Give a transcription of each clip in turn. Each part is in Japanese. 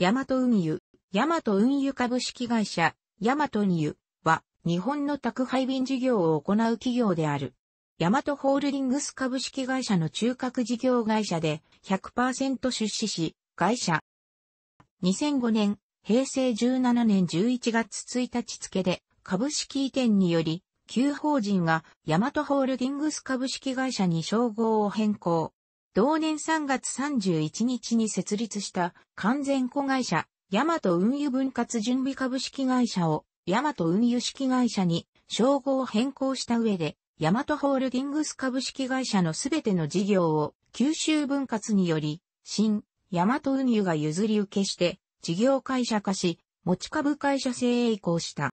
ヤマト運輸、ヤマト運輸株式会社、ヤマトニ輸は、日本の宅配便事業を行う企業である。ヤマトホールディングス株式会社の中核事業会社で100%出資し、会社。2005年、平成17年11月1日付で、株式移転により、旧法人がヤマトホールディングス株式会社に称号を変更。同年3月31日に設立した完全子会社、ヤマト運輸分割準備株式会社をヤマト運輸式会社に称号を変更した上で、ヤマトホールディングス株式会社のすべての事業を九州分割により、新、ヤマト運輸が譲り受けして、事業会社化し、持ち株会社制へ移行した。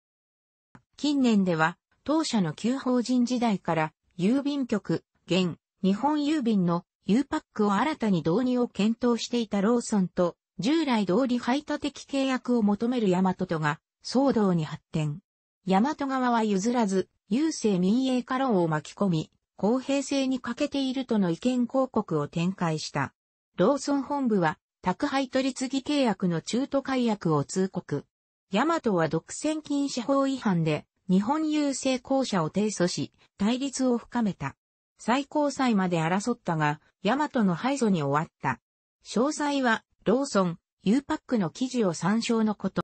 近年では、当社の旧法人時代から、郵便局、現、日本郵便の U パックを新たに導入を検討していたローソンと、従来通り排他的契約を求めるヤマトとが、騒動に発展。ヤマト側は譲らず、郵政民営化論を巻き込み、公平性に欠けているとの意見広告を展開した。ローソン本部は、宅配取次契約の中途解約を通告。ヤマトは独占禁止法違反で、日本郵政公社を提訴し、対立を深めた。最高裁まで争ったが、ヤマトの敗訴に終わった。詳細は、ローソン、U パックの記事を参照のこと。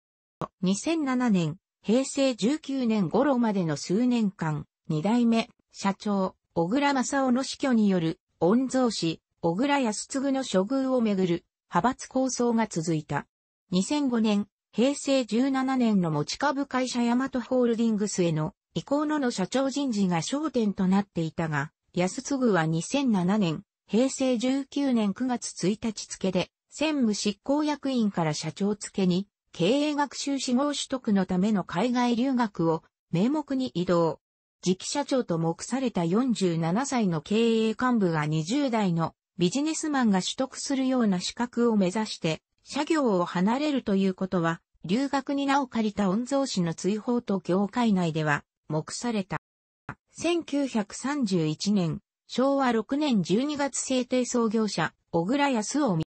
2007年、平成19年頃までの数年間、二代目、社長、小倉正夫の死去による、御蔵氏、小倉康嗣の処遇をめぐる、派閥構想が続いた。2005年、平成17年の持ち株会社ヤマトホールディングスへの移行のの社長人事が焦点となっていたが、安継は2007年、平成19年9月1日付で、専務執行役員から社長付に、経営学習志望取得のための海外留学を名目に移動。次期社長と目された47歳の経営幹部が20代のビジネスマンが取得するような資格を目指して、社業を離れるということは、留学に名を借りた御曹司の追放と業界内では、目された。1931年、昭和6年12月制定創業者、小倉康臣。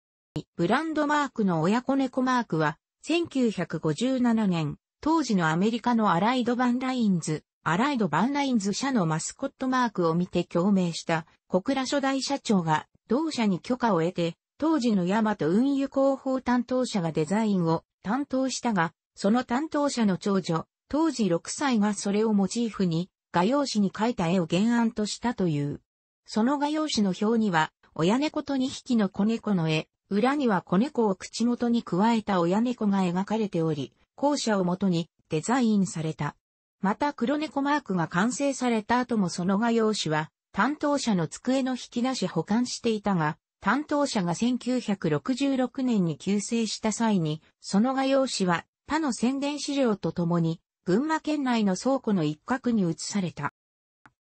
ブランドマークの親子猫マークは、1957年、当時のアメリカのアライド・バンラインズ、アライド・バンラインズ社のマスコットマークを見て共鳴した小倉初代社長が同社に許可を得て、当時のヤマト運輸広報担当者がデザインを担当したが、その担当者の長女、当時6歳がそれをモチーフに画用紙に描いた絵を原案としたという。その画用紙の表には、親猫と2匹の子猫の絵、裏には子猫を口元に加えた親猫が描かれており、校舎をもとにデザインされた。また黒猫マークが完成された後もその画用紙は、担当者の机の引き出し保管していたが、担当者が1966年に急成した際に、その画用紙は他の宣伝資料とともに群馬県内の倉庫の一角に移された。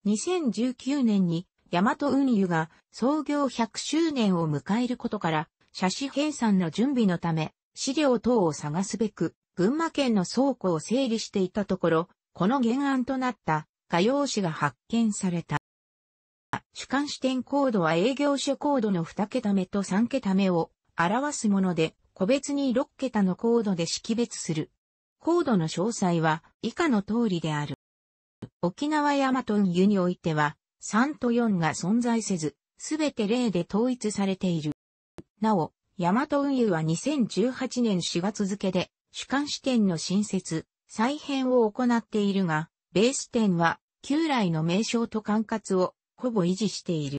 2019年に、ヤマト運輸が創業100周年を迎えることから、写真編纂の準備のため、資料等を探すべく、群馬県の倉庫を整理していたところ、この原案となった画用紙が発見された。主観視点コードは営業所コードの2桁目と3桁目を表すもので、個別に6桁のコードで識別する高度の詳細は以下の通りである。沖縄ヤマトン湯においては、3と4が存在せず、すべて例で統一されている。なお、ヤマト運輸は2018年4月付で、主管支店の新設、再編を行っているが、ベース店は、旧来の名称と管轄を、ほぼ維持している。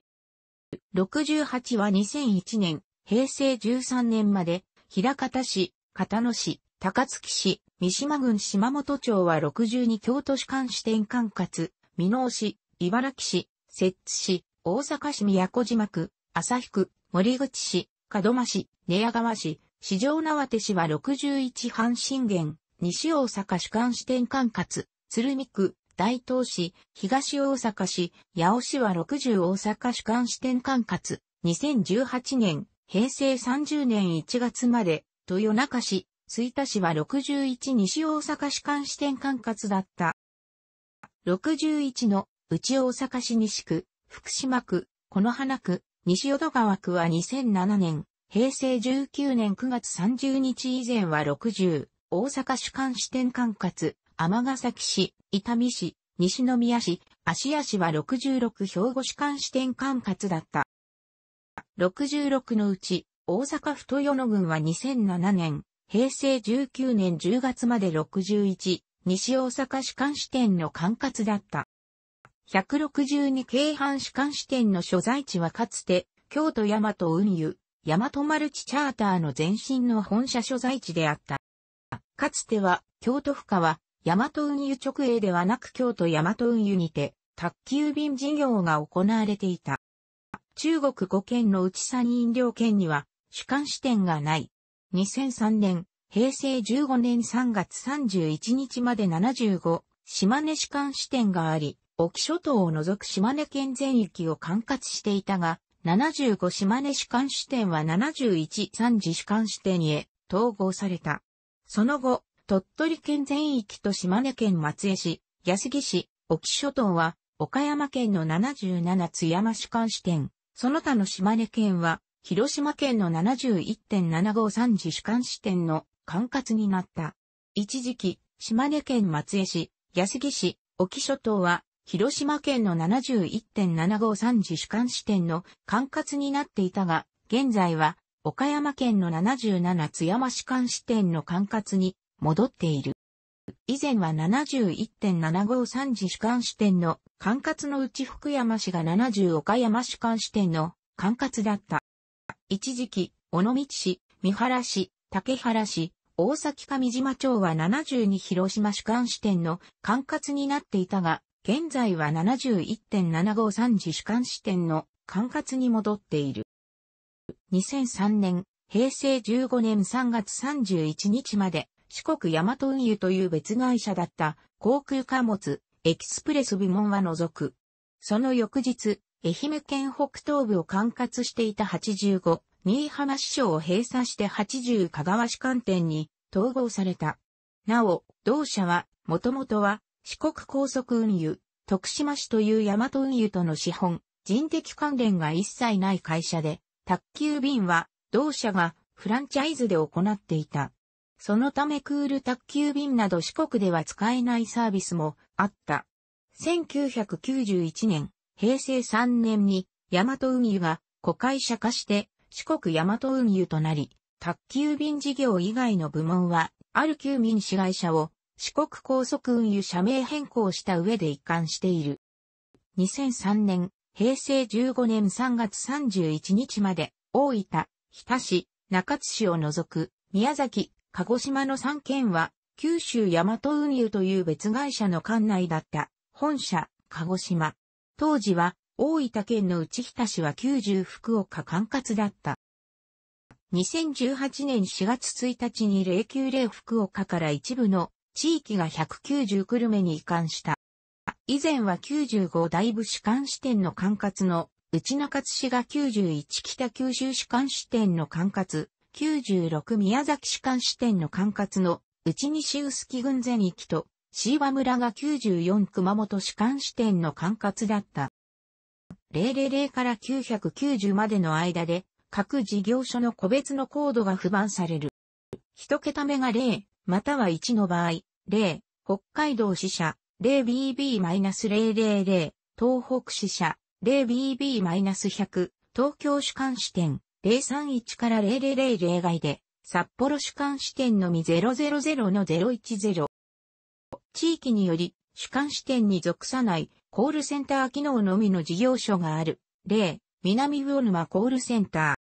68は2001年、平成13年まで、平方市、片野市、高槻市、三島郡島本町は62京都市間支店管轄、美濃市、茨城市、摂津市、大阪市宮古島区、旭区、森口市、門真市、寝屋川市、市場縄手市は61阪神源、西大阪市間支店管轄、鶴見区、大東市、東大阪市、八尾市は60大阪市間支店管轄、2018年、平成30年1月まで、豊中市、吹田市は61西大阪市間支店管轄だった。61の内大阪市西区、福島区、此花区、西淀川区は2007年、平成19年9月30日以前は60、大阪市間支店管轄、尼崎市、伊丹市、西宮市、芦屋市は66兵庫市間支店管轄だった。66のうち、大阪府豊野郡は2007年、平成19年10月まで61、西大阪主管支店の管轄だった。162京阪主管支店の所在地はかつて、京都大和運輸、大和マルチチャーターの前身の本社所在地であった。かつては、京都府下は、大和運輸直営ではなく京都大和運輸にて、宅急便事業が行われていた。中国5県のうち飲料両県には、主管支店がない。2003年、平成15年3月31日まで75、島根市間支店があり、沖諸島を除く島根県全域を管轄していたが、75島根市間支店は71三次市間支店へ統合された。その後、鳥取県全域と島根県松江市、安木市、沖諸島は、岡山県の77津山市間支店、その他の島根県は、広島県の71.753次主管支店の管轄になった。一時期、島根県松江市、安木市、沖諸島は、広島県の71.753次主管支店の管轄になっていたが、現在は、岡山県の77津山市管支店の管轄に戻っている。以前は71.753次主管支店の管轄のうち福山市が70岡山市管支店の管轄だった。一時期、尾道市、三原市、竹原市、大崎上島町は72広島主管支店の管轄になっていたが、現在は71.753次主管支店の管轄に戻っている。2003年、平成15年3月31日まで、四国大和運輸という別会社だった航空貨物エキスプレス部門は除く。その翌日、愛媛県北東部を管轄していた85、新居浜市省を閉鎖して80香川市官店に統合された。なお、同社は、もともとは、四国高速運輸、徳島市という大和運輸との資本、人的関連が一切ない会社で、宅急便は、同社がフランチャイズで行っていた。そのためクール宅急便など四国では使えないサービスもあった。1991年、平成3年に、大和運輸は、古会社化して、四国大和運輸となり、宅急便事業以外の部門は、ある旧民市会社を、四国高速運輸社名変更した上で一貫している。2003年、平成15年3月31日まで、大分、日田市、中津市を除く、宮崎、鹿児島の3県は、九州大和運輸という別会社の管内だった、本社、鹿児島、当時は大分県の内日田市は90福岡管轄だった。2018年4月1日に090福岡から一部の地域が190久留米に移管した。以前は95大部主管支店の管轄の内中津市が91北九州主管支店の管轄、96宮崎主管支店の管轄の内西臼杵郡全域と椎葉村が94熊本市管支店の管轄だった。000から990までの間で、各事業所の個別のコードが不番される。一桁目が0、または1の場合、0、北海道支社、0BB-000、東北支社、0BB-100、東京主管支店、031から000例外で、札幌主管支店のみ000の010。地域により主管視点に属さないコールセンター機能のみの事業所がある。例、南魚沼コールセンタ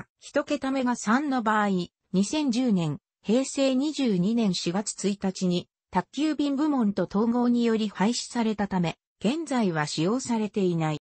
ー。一桁目が3の場合、2010年、平成22年4月1日に、宅急便部門と統合により廃止されたため、現在は使用されていない。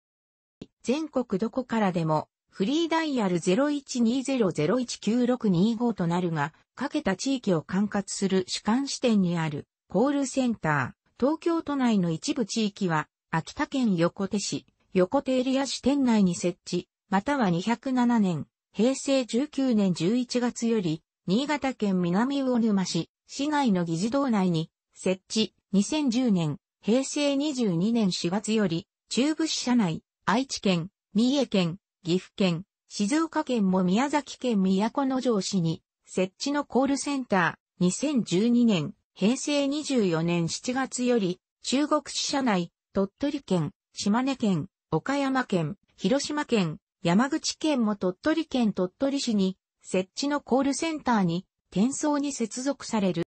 全国どこからでも、フリーダイヤル0120019625となるが、かけた地域を管轄する主管支店にある。コールセンター、東京都内の一部地域は、秋田県横手市、横手エリア市店内に設置、または207年、平成19年11月より、新潟県南魚沼市、市内の議事堂内に、設置、2010年、平成22年4月より、中部支社内、愛知県、三重県、岐阜県、静岡県も宮崎県都城市に、設置のコールセンター、2012年、平成24年7月より、中国支社内、鳥取県、島根県、岡山県、広島県、山口県も鳥取県鳥取市に、設置のコールセンターに、転送に接続される。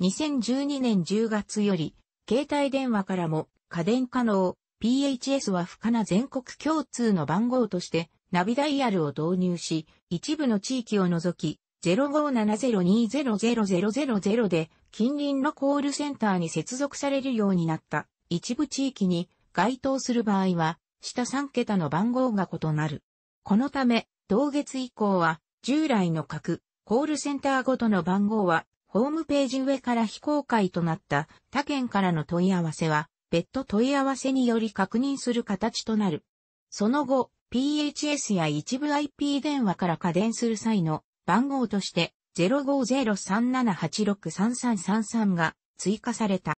2012年10月より、携帯電話からも、家電可能、PHS は不可な全国共通の番号として、ナビダイヤルを導入し、一部の地域を除き、0570200000で近隣のコールセンターに接続されるようになった一部地域に該当する場合は、下3桁の番号が異なる。このため、同月以降は、従来の各コールセンターごとの番号は、ホームページ上から非公開となった他県からの問い合わせは、別途問い合わせにより確認する形となる。その後、PHS や一部 IP 電話から家電する際の番号として0503786333が追加された。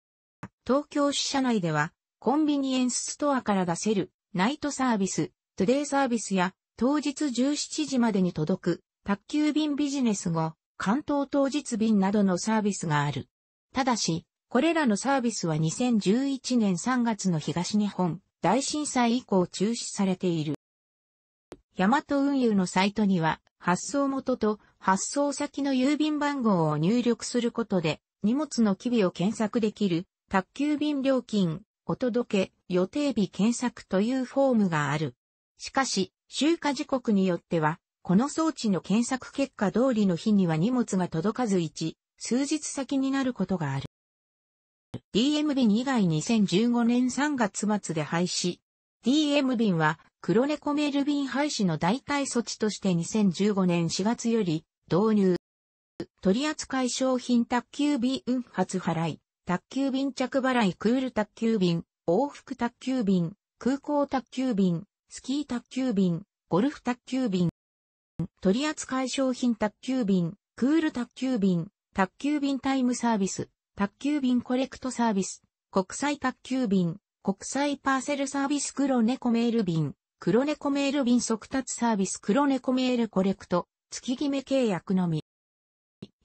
東京支社内では、コンビニエンスストアから出せる、ナイトサービス、トゥデイサービスや、当日17時までに届く、宅急便ビジネス後、関東当日便などのサービスがある。ただし、これらのサービスは2011年3月の東日本大震災以降中止されている。ヤマト運輸のサイトには、発送元と発送先の郵便番号を入力することで、荷物の機微を検索できる、宅急便料金、お届け、予定日検索というフォームがある。しかし、集荷時刻によっては、この装置の検索結果通りの日には荷物が届かず1、数日先になることがある。DMB 以外2015年3月末で廃止、DM 便は、黒猫メール便廃止の代替措置として2015年4月より導入。取扱商品宅急便運発払い、宅急便着払いクール宅急便、往復宅急便、空港宅急便、スキー宅急便、ゴルフ宅急便。取扱商品宅急便、クール宅急便、宅急便タイムサービス、宅急便コレクトサービス、国際宅急便、国際パーセルサービス黒猫メール便、黒猫メール便速達サービス黒猫メールコレクト、月決め契約のみ。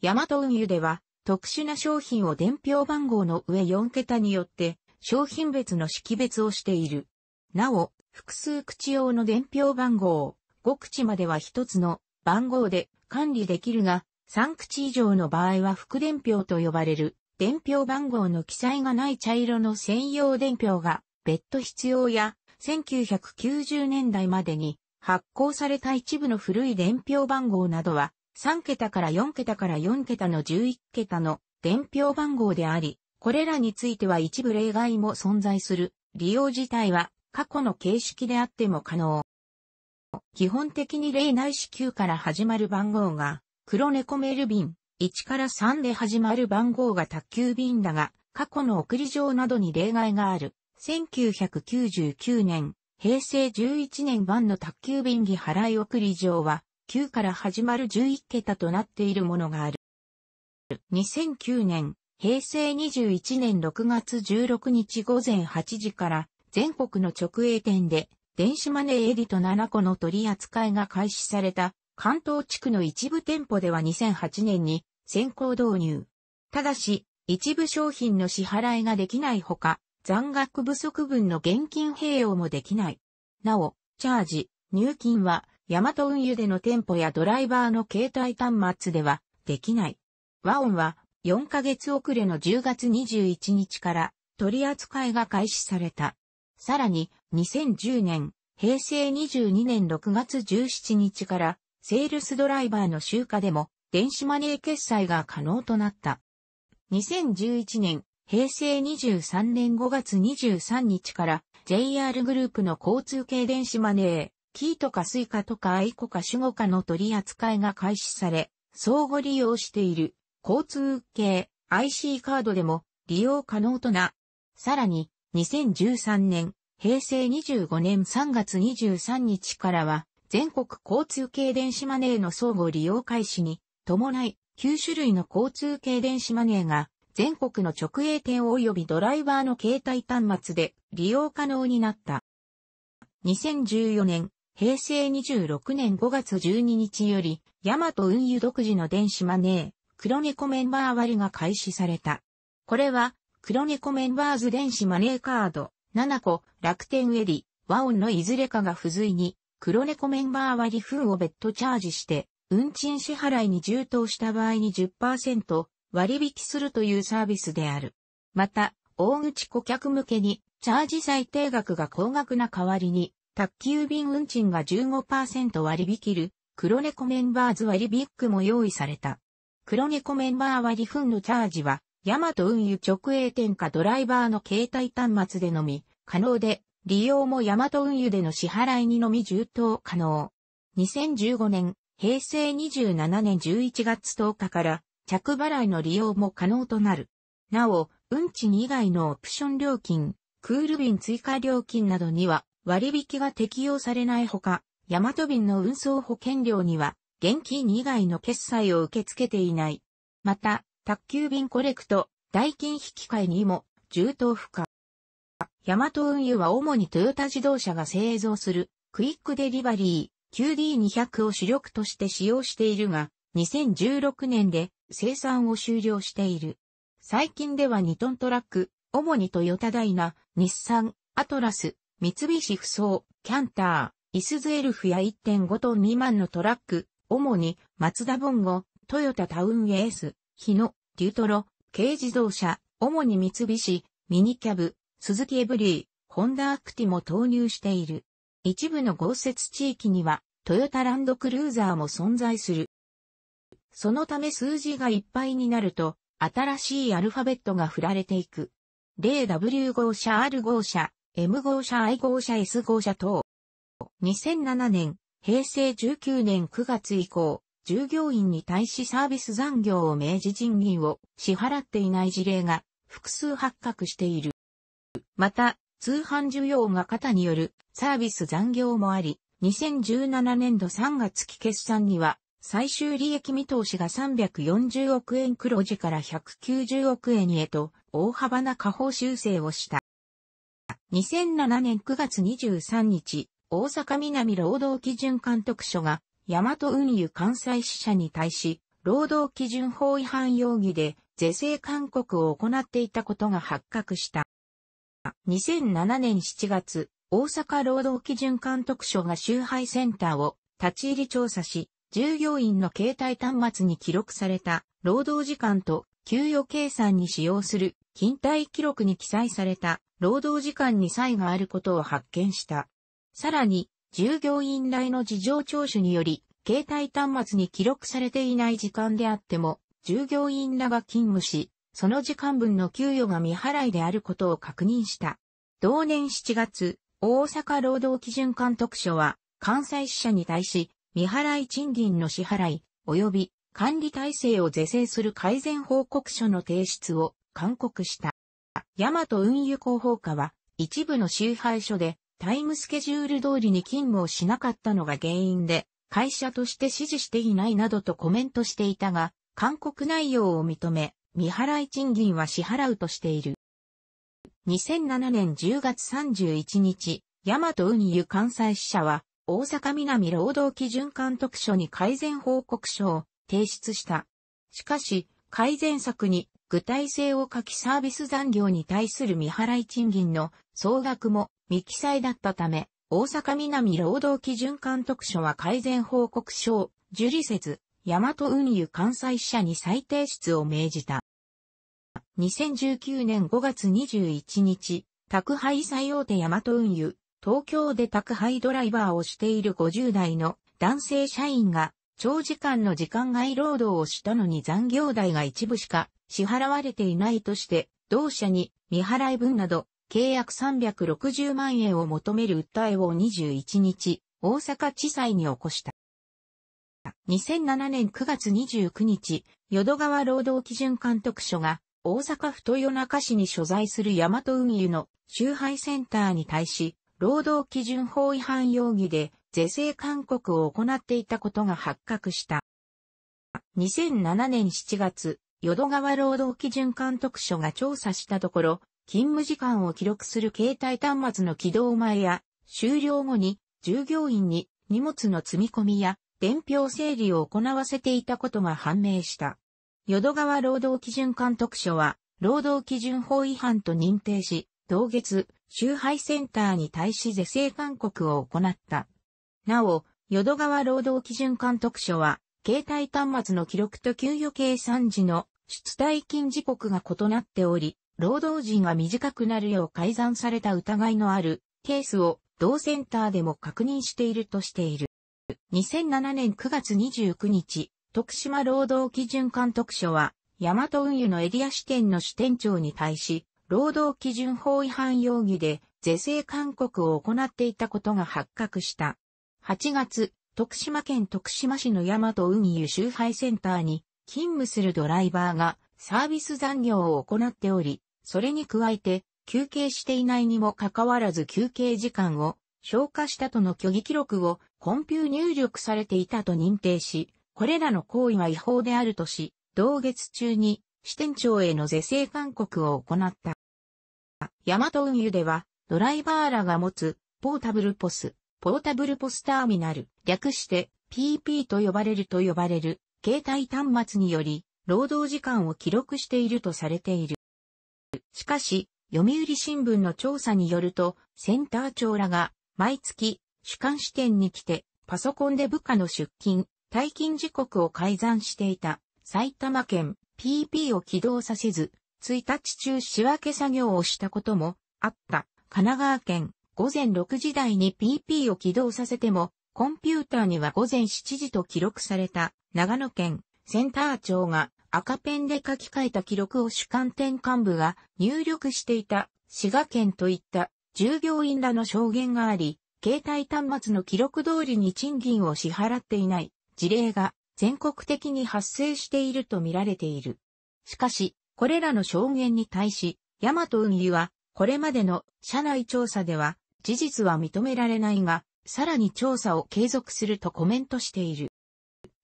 ヤマト運輸では、特殊な商品を伝票番号の上4桁によって、商品別の識別をしている。なお、複数口用の伝票番号、5口までは1つの番号で管理できるが、3口以上の場合は副伝票と呼ばれる。伝票番号の記載がない茶色の専用伝票が別途必要や、1990年代までに発行された一部の古い伝票番号などは、3桁から4桁から4桁の11桁の伝票番号であり、これらについては一部例外も存在する。利用自体は過去の形式であっても可能。基本的に例内支給から始まる番号が、黒猫メルビン、1から3で始まる番号が宅急便だが、過去の送り状などに例外がある。1999年、平成11年版の宅急便儀払い送り状は、9から始まる11桁となっているものがある。2009年、平成21年6月16日午前8時から、全国の直営店で、電子マネーエディと7個の取り扱いが開始された関東地区の一部店舗では2008年に先行導入。ただし、一部商品の支払いができないほか、残額不足分の現金併用もできない。なお、チャージ、入金は、ヤマト運輸での店舗やドライバーの携帯端末ではできない。和音は4ヶ月遅れの10月21日から取り扱いが開始された。さらに2010年、平成22年6月17日からセールスドライバーの集荷でも電子マネー決済が可能となった。2011年、平成23年5月23日から JR グループの交通系電子マネー、キーとかスイカとかアイコかシュゴかの取り扱いが開始され、相互利用している交通系 IC カードでも利用可能とな。さらに、2013年、平成25年3月23日からは、全国交通系電子マネーの相互利用開始に伴い9種類の交通系電子マネーが全国の直営店及びドライバーの携帯端末で利用可能になった。2014年、平成26年5月12日より、ヤマト運輸独自の電子マネー、黒猫メンバー割が開始された。これは、黒猫メンバーズ電子マネーカード、7個、楽天ウェディ、和音のいずれかが付随に、黒猫メンバー割りフンを別途チャージして、運賃支払いに充当した場合に10%割引するというサービスである。また、大口顧客向けに、チャージ最低額が高額な代わりに、宅急便運賃が15%割引る、黒猫メンバーズ割引区も用意された。黒猫メンバー割り分のチャージは、ヤマト運輸直営店かドライバーの携帯端末でのみ、可能で、利用もヤマト運輸での支払いにのみ充当可能。2015年、平成27年11月10日から着払いの利用も可能となる。なお、運賃以外のオプション料金、クール便追加料金などには割引が適用されないほか、ヤマト便の運送保険料には現金以外の決済を受け付けていない。また、宅急便コレクト、代金引換にも充当不可。ヤマト運輸は主にトヨタ自動車が製造するクイックデリバリー QD200 を主力として使用しているが、2016年で生産を終了している。最近では2トントラック、主にトヨタダイナ、日産、アトラス、三菱ふそう、キャンター、イスズエルフや1.5トン未満のトラック、主にマツダボンゴ、トヨタタウンエース、日野、デュトロ、軽自動車、主に三菱、ミニキャブ、スズキエブリー、ホンダアクティも投入している。一部の豪雪地域には、トヨタランドクルーザーも存在する。そのため数字がいっぱいになると、新しいアルファベットが振られていく。例 W 号車 R 号車、M 号車 I 号車 S 号車等。2007年、平成19年9月以降、従業員に対しサービス残業を明示賃金を支払っていない事例が複数発覚している。また、通販需要が肩によるサービス残業もあり、2017年度3月期決算には、最終利益見通しが340億円黒字から190億円へと大幅な下方修正をした。2007年9月23日、大阪南労働基準監督署が、大和運輸関西支社に対し、労働基準法違反容疑で是正勧告を行っていたことが発覚した。2007年7月、大阪労働基準監督署が集配センターを立ち入り調査し、従業員の携帯端末に記録された労働時間と給与計算に使用する勤怠記録に記載された労働時間に差異があることを発見した。さらに、従業員来の事情聴取により、携帯端末に記録されていない時間であっても、従業員らが勤務し、その時間分の給与が未払いであることを確認した。同年7月、大阪労働基準監督署は、関西支社に対し、未払い賃金の支払い、及び管理体制を是正する改善報告書の提出を勧告した。ヤマト運輸広報課は、一部の集配所で、タイムスケジュール通りに勤務をしなかったのが原因で、会社として指示していないなどとコメントしていたが、勧告内容を認め、未払い賃金は支払うとしている。2007年10月31日、マト運輸関西支社は、大阪南労働基準監督署に改善報告書を提出した。しかし、改善策に具体性を欠きサービス残業に対する未払い賃金の総額も未記載だったため、大阪南労働基準監督署は改善報告書を受理せず、大和運輸関西支社に再提出を命じた。2019年5月21日、宅配最大手大和運輸、東京で宅配ドライバーをしている50代の男性社員が長時間の時間外労働をしたのに残業代が一部しか支払われていないとして、同社に未払い分など契約360万円を求める訴えを21日、大阪地裁に起こした。2007年9月29日、淀川労働基準監督署が大阪府豊中市に所在する大和運輸の集配センターに対し、労働基準法違反容疑で是正勧告を行っていたことが発覚した。2007年7月、淀川労働基準監督署が調査したところ、勤務時間を記録する携帯端末の起動前や終了後に従業員に荷物の積み込みや伝票整理を行わせていたことが判明した。淀川労働基準監督署は、労働基準法違反と認定し、同月、集配センターに対し是正勧告を行った。なお、淀川労働基準監督署は、携帯端末の記録と給与計算時の出退勤時刻が異なっており、労働時が短くなるよう改ざんされた疑いのあるケースを同センターでも確認しているとしている。2007年9月29日、徳島労働基準監督署は、大和運輸のエリア支店の支店長に対し、労働基準法違反容疑で、是正勧告を行っていたことが発覚した。8月、徳島県徳島市の大和運輸周廃センターに、勤務するドライバーが、サービス残業を行っており、それに加えて、休憩していないにもかかわらず休憩時間を消化したとの虚偽記録をコンピュー入力されていたと認定し、これらの行為は違法であるとし、同月中に支店長への是正勧告を行った。ヤマト運輸では、ドライバーらが持つポータブルポス、ポータブルポスターミナル、略して PP と呼ばれると呼ばれる携帯端末により、労働時間を記録しているとされている。しかし、読売新聞の調査によると、センター長らが毎月、主管支店に来て、パソコンで部下の出勤、退勤時刻を改ざんしていた、埼玉県 PP を起動させず、1日中仕分け作業をしたことも、あった、神奈川県、午前6時台に PP を起動させても、コンピューターには午前7時と記録された、長野県、センター長が赤ペンで書き換えた記録を主管転換部が入力していた滋賀県といった従業員らの証言があり、携帯端末の記録通りに賃金を支払っていない事例が全国的に発生していると見られている。しかし、これらの証言に対し、ヤマト運輸は、これまでの社内調査では、事実は認められないが、さらに調査を継続するとコメントしている。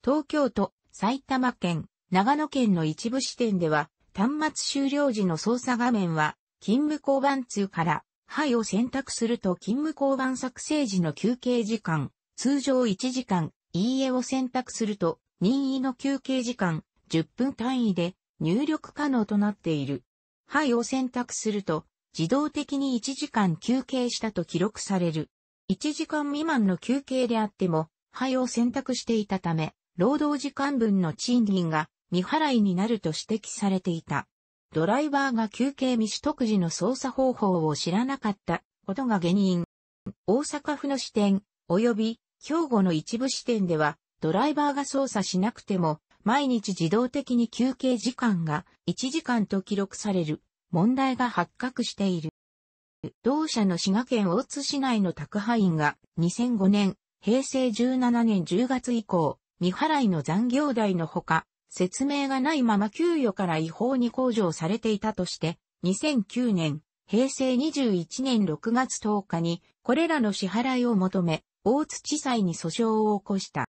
東京都、埼玉県、長野県の一部支店では、端末終了時の操作画面は、勤務交番通からはいを選択すると勤務交番作成時の休憩時間、通常1時間、いいえを選択すると、任意の休憩時間、10分単位で入力可能となっている。はいを選択すると、自動的に1時間休憩したと記録される。1時間未満の休憩であっても、はいを選択していたため、労働時間分の賃金が未払いになると指摘されていた。ドライバーが休憩未取得時の操作方法を知らなかったことが原因。大阪府の支店、及び兵庫の一部支店では、ドライバーが操作しなくても、毎日自動的に休憩時間が1時間と記録される問題が発覚している。同社の滋賀県大津市内の宅配員が2005年、平成17年10月以降、未払いの残業代のほか、説明がないまま給与から違法に控除されていたとして、2009年、平成21年6月10日に、これらの支払いを求め、大津地裁に訴訟を起こした。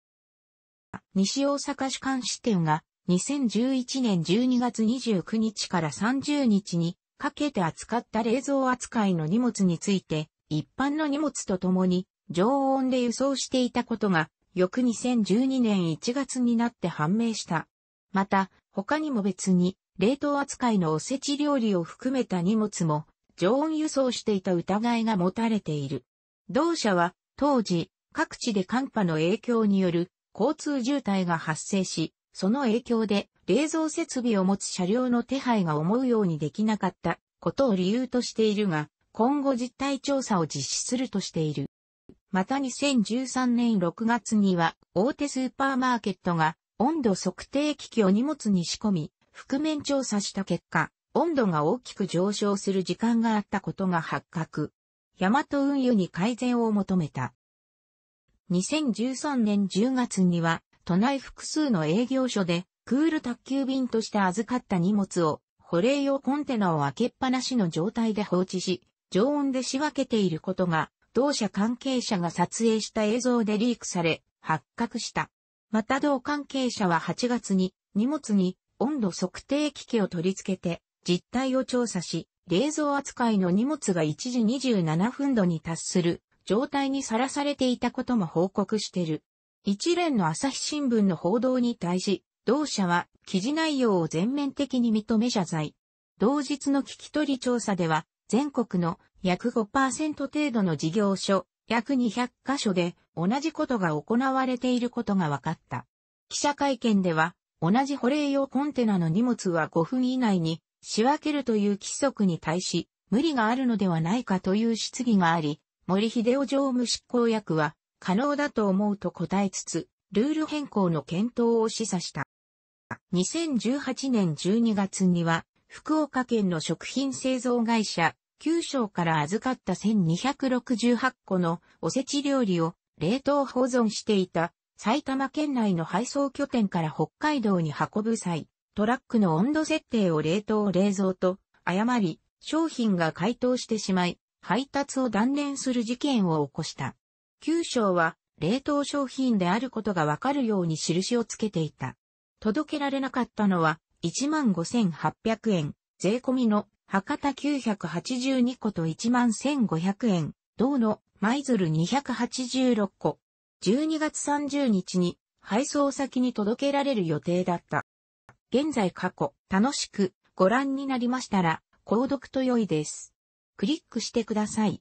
西大阪市監視店が、2011年12月29日から30日にかけて扱った冷蔵扱いの荷物について、一般の荷物とともに常温で輸送していたことが、翌2012年1月になって判明した。また、他にも別に、冷凍扱いのおせち料理を含めた荷物も、常温輸送していた疑いが持たれている。同社は、当時、各地で寒波の影響による交通渋滞が発生し、その影響で冷蔵設備を持つ車両の手配が思うようにできなかったことを理由としているが、今後実態調査を実施するとしている。また2013年6月には大手スーパーマーケットが温度測定機器を荷物に仕込み、覆面調査した結果、温度が大きく上昇する時間があったことが発覚。ヤマト運輸に改善を求めた。2013年10月には、都内複数の営業所で、クール宅急便として預かった荷物を、保冷用コンテナを開けっぱなしの状態で放置し、常温で仕分けていることが、同社関係者が撮影した映像でリークされ、発覚した。また同関係者は8月に荷物に温度測定機器を取り付けて実態を調査し、冷蔵扱いの荷物が1時27分度に達する状態にさらされていたことも報告してる。一連の朝日新聞の報道に対し、同社は記事内容を全面的に認め謝罪。同日の聞き取り調査では、全国の約5%程度の事業所、約200カ所で同じことが行われていることが分かった。記者会見では、同じ保冷用コンテナの荷物は5分以内に仕分けるという規則に対し、無理があるのではないかという質疑があり、森秀夫常務執行役は可能だと思うと答えつつ、ルール変更の検討を示唆した。2018年12月には、福岡県の食品製造会社、九章から預かった1268個のおせち料理を冷凍保存していた埼玉県内の配送拠点から北海道に運ぶ際、トラックの温度設定を冷凍冷蔵と誤り、商品が解凍してしまい、配達を断念する事件を起こした。九章は冷凍商品であることがわかるように印をつけていた。届けられなかったのは15,800円、税込みの博多982個と11,500円、銅の舞鶴286個。12月30日に配送先に届けられる予定だった。現在過去、楽しくご覧になりましたら、購読と良いです。クリックしてください。